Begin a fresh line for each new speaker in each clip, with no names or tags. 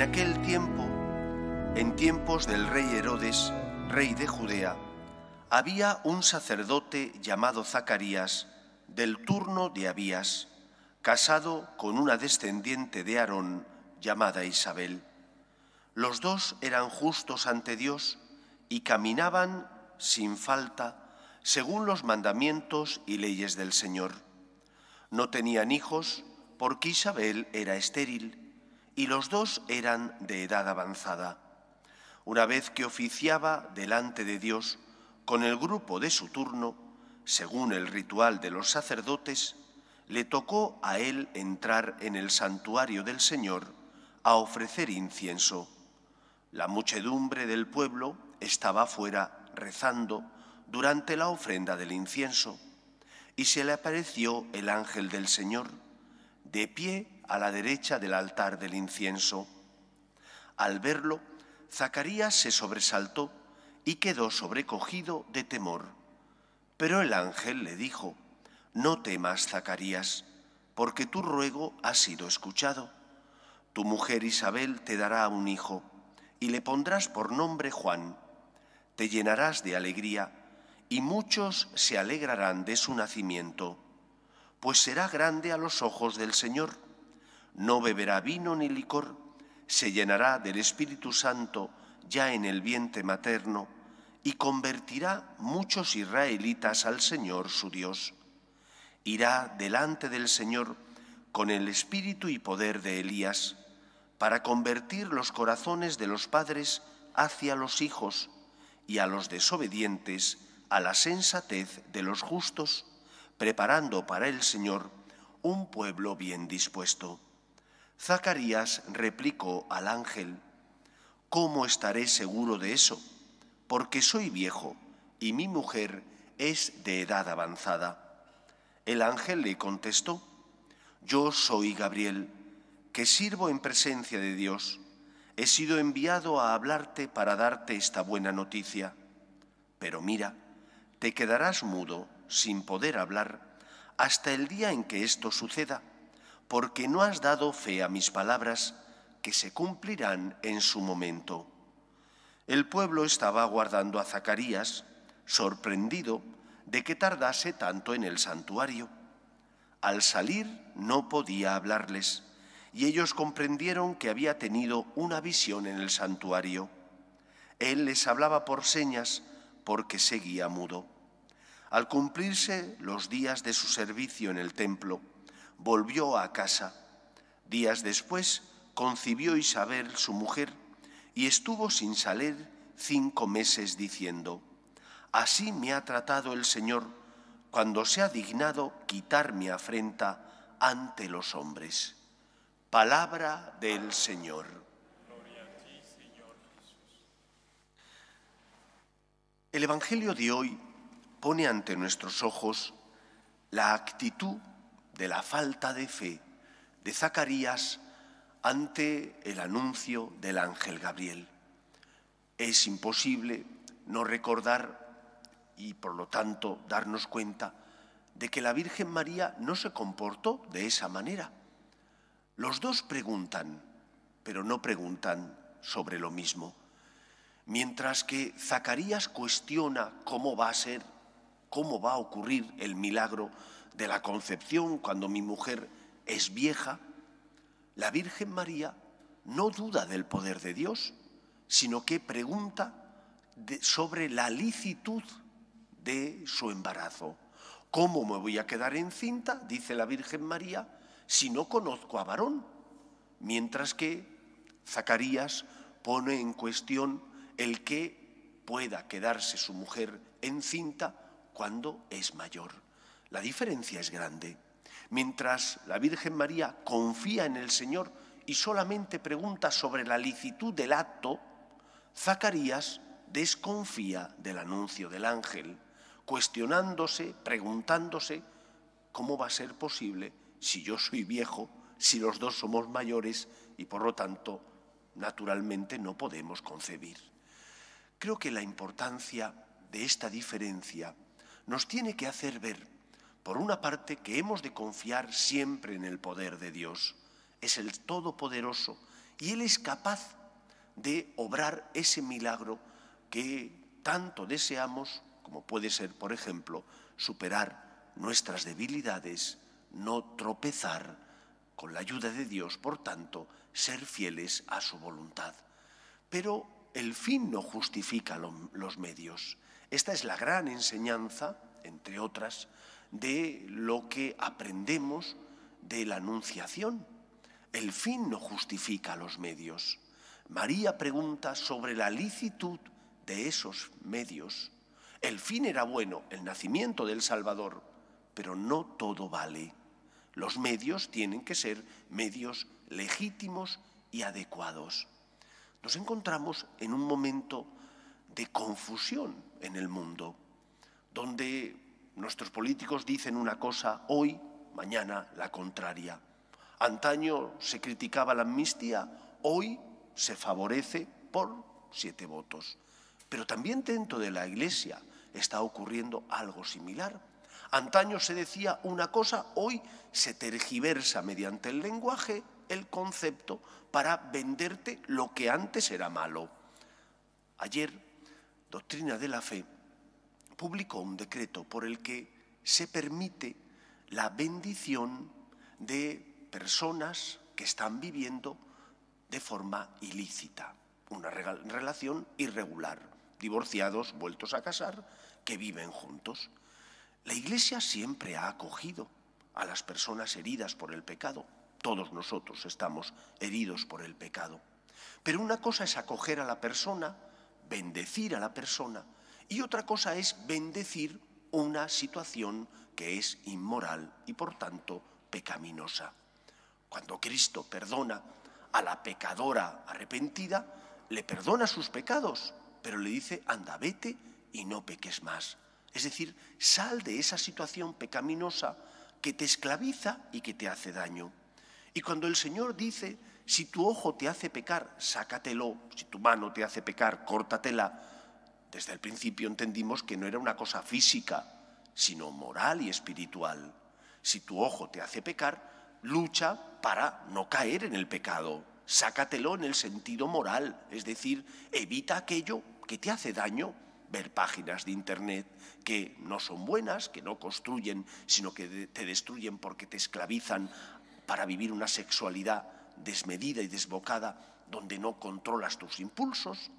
En aquel tiempo, en tiempos del rey Herodes, rey de Judea, había un sacerdote llamado Zacarías, del turno de Abías, casado con una descendiente de Aarón llamada Isabel. Los dos eran justos ante Dios y caminaban sin falta según los mandamientos y leyes del Señor. No tenían hijos porque Isabel era estéril y los dos eran de edad avanzada. Una vez que oficiaba delante de Dios con el grupo de su turno, según el ritual de los sacerdotes, le tocó a él entrar en el santuario del Señor a ofrecer incienso. La muchedumbre del pueblo estaba fuera rezando durante la ofrenda del incienso, y se le apareció el ángel del Señor, de pie a la derecha del altar del incienso. Al verlo, Zacarías se sobresaltó y quedó sobrecogido de temor. Pero el ángel le dijo, No temas, Zacarías, porque tu ruego ha sido escuchado. Tu mujer Isabel te dará un hijo, y le pondrás por nombre Juan. Te llenarás de alegría, y muchos se alegrarán de su nacimiento, pues será grande a los ojos del Señor no beberá vino ni licor, se llenará del Espíritu Santo ya en el vientre materno y convertirá muchos israelitas al Señor su Dios. Irá delante del Señor con el espíritu y poder de Elías, para convertir los corazones de los padres hacia los hijos y a los desobedientes a la sensatez de los justos, preparando para el Señor un pueblo bien dispuesto. Zacarías replicó al ángel, ¿Cómo estaré seguro de eso? Porque soy viejo y mi mujer es de edad avanzada. El ángel le contestó, Yo soy Gabriel, que sirvo en presencia de Dios. He sido enviado a hablarte para darte esta buena noticia. Pero mira, te quedarás mudo, sin poder hablar, hasta el día en que esto suceda porque no has dado fe a mis palabras, que se cumplirán en su momento. El pueblo estaba aguardando a Zacarías, sorprendido de que tardase tanto en el santuario. Al salir no podía hablarles, y ellos comprendieron que había tenido una visión en el santuario. Él les hablaba por señas, porque seguía mudo. Al cumplirse los días de su servicio en el templo, volvió a casa. Días después concibió Isabel, su mujer, y estuvo sin salir cinco meses diciendo, Así me ha tratado el Señor cuando se ha dignado quitar mi afrenta ante los hombres. Palabra del Señor. El Evangelio de hoy pone ante nuestros ojos la actitud de la falta de fe de Zacarías ante el anuncio del ángel Gabriel. Es imposible no recordar y por lo tanto darnos cuenta de que la Virgen María no se comportó de esa manera. Los dos preguntan, pero no preguntan sobre lo mismo. Mientras que Zacarías cuestiona cómo va a ser, cómo va a ocurrir el milagro de la concepción, cuando mi mujer es vieja, la Virgen María no duda del poder de Dios, sino que pregunta sobre la licitud de su embarazo. ¿Cómo me voy a quedar encinta? Dice la Virgen María, si no conozco a varón. Mientras que Zacarías pone en cuestión el que pueda quedarse su mujer encinta cuando es mayor. La diferencia es grande. Mientras la Virgen María confía en el Señor y solamente pregunta sobre la licitud del acto, Zacarías desconfía del anuncio del ángel, cuestionándose, preguntándose, ¿cómo va a ser posible si yo soy viejo, si los dos somos mayores y por lo tanto, naturalmente, no podemos concebir? Creo que la importancia de esta diferencia nos tiene que hacer ver por una parte, que hemos de confiar siempre en el poder de Dios. Es el Todopoderoso y Él es capaz de obrar ese milagro que tanto deseamos, como puede ser, por ejemplo, superar nuestras debilidades, no tropezar, con la ayuda de Dios, por tanto, ser fieles a su voluntad. Pero el fin no justifica los medios. Esta es la gran enseñanza, entre otras, de lo que aprendemos de la anunciación. El fin no justifica los medios. María pregunta sobre la licitud de esos medios. El fin era bueno, el nacimiento del Salvador, pero no todo vale. Los medios tienen que ser medios legítimos y adecuados. Nos encontramos en un momento de confusión en el mundo, donde Nuestros políticos dicen una cosa hoy, mañana la contraria. Antaño se criticaba la amnistía, hoy se favorece por siete votos. Pero también dentro de la Iglesia está ocurriendo algo similar. Antaño se decía una cosa, hoy se tergiversa mediante el lenguaje el concepto para venderte lo que antes era malo. Ayer, Doctrina de la Fe publicó un decreto por el que se permite la bendición de personas que están viviendo de forma ilícita, una relación irregular, divorciados, vueltos a casar, que viven juntos. La Iglesia siempre ha acogido a las personas heridas por el pecado. Todos nosotros estamos heridos por el pecado. Pero una cosa es acoger a la persona, bendecir a la persona, y otra cosa es bendecir una situación que es inmoral y por tanto pecaminosa. Cuando Cristo perdona a la pecadora arrepentida, le perdona sus pecados, pero le dice, anda, vete y no peques más. Es decir, sal de esa situación pecaminosa que te esclaviza y que te hace daño. Y cuando el Señor dice, si tu ojo te hace pecar, sácatelo, si tu mano te hace pecar, córtatela, desde el principio entendimos que no era una cosa física, sino moral y espiritual. Si tu ojo te hace pecar, lucha para no caer en el pecado. Sácatelo en el sentido moral, es decir, evita aquello que te hace daño. Ver páginas de Internet que no son buenas, que no construyen, sino que te destruyen porque te esclavizan para vivir una sexualidad desmedida y desbocada donde no controlas tus impulsos,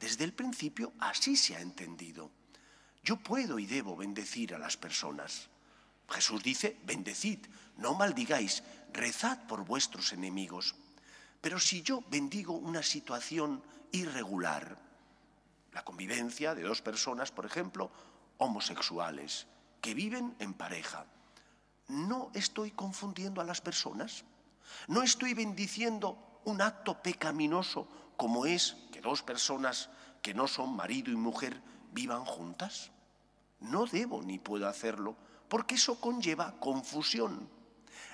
desde el principio así se ha entendido. Yo puedo y debo bendecir a las personas. Jesús dice, bendecid, no maldigáis, rezad por vuestros enemigos. Pero si yo bendigo una situación irregular, la convivencia de dos personas, por ejemplo, homosexuales, que viven en pareja, ¿no estoy confundiendo a las personas? ¿No estoy bendiciendo un acto pecaminoso ¿Cómo es que dos personas que no son marido y mujer vivan juntas? No debo ni puedo hacerlo, porque eso conlleva confusión.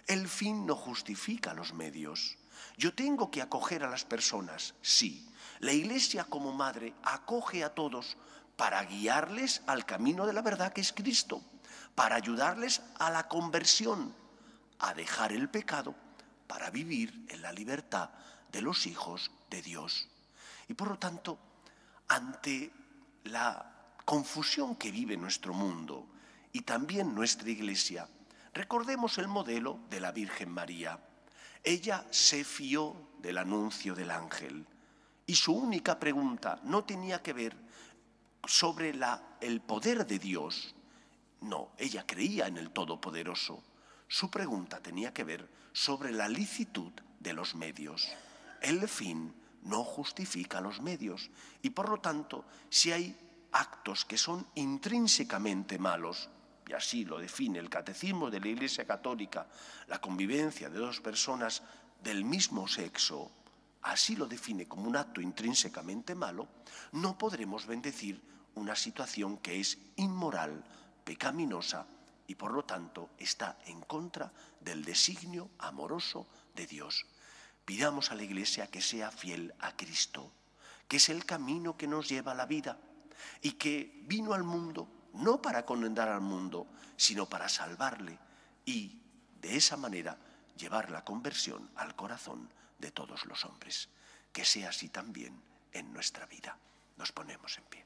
El fin no justifica los medios. Yo tengo que acoger a las personas, sí. La Iglesia como madre acoge a todos para guiarles al camino de la verdad que es Cristo, para ayudarles a la conversión, a dejar el pecado, para vivir en la libertad de los hijos de Dios. Y por lo tanto, ante la confusión que vive nuestro mundo y también nuestra iglesia, recordemos el modelo de la Virgen María. Ella se fió del anuncio del ángel y su única pregunta no tenía que ver sobre la, el poder de Dios. No, ella creía en el Todopoderoso. Su pregunta tenía que ver sobre la licitud de los medios el fin no justifica los medios y por lo tanto si hay actos que son intrínsecamente malos, y así lo define el catecismo de la Iglesia Católica, la convivencia de dos personas del mismo sexo, así lo define como un acto intrínsecamente malo, no podremos bendecir una situación que es inmoral, pecaminosa y por lo tanto está en contra del designio amoroso de Dios. Pidamos a la Iglesia que sea fiel a Cristo, que es el camino que nos lleva a la vida y que vino al mundo no para condenar al mundo, sino para salvarle y, de esa manera, llevar la conversión al corazón de todos los hombres. Que sea así también en nuestra vida. Nos ponemos en pie.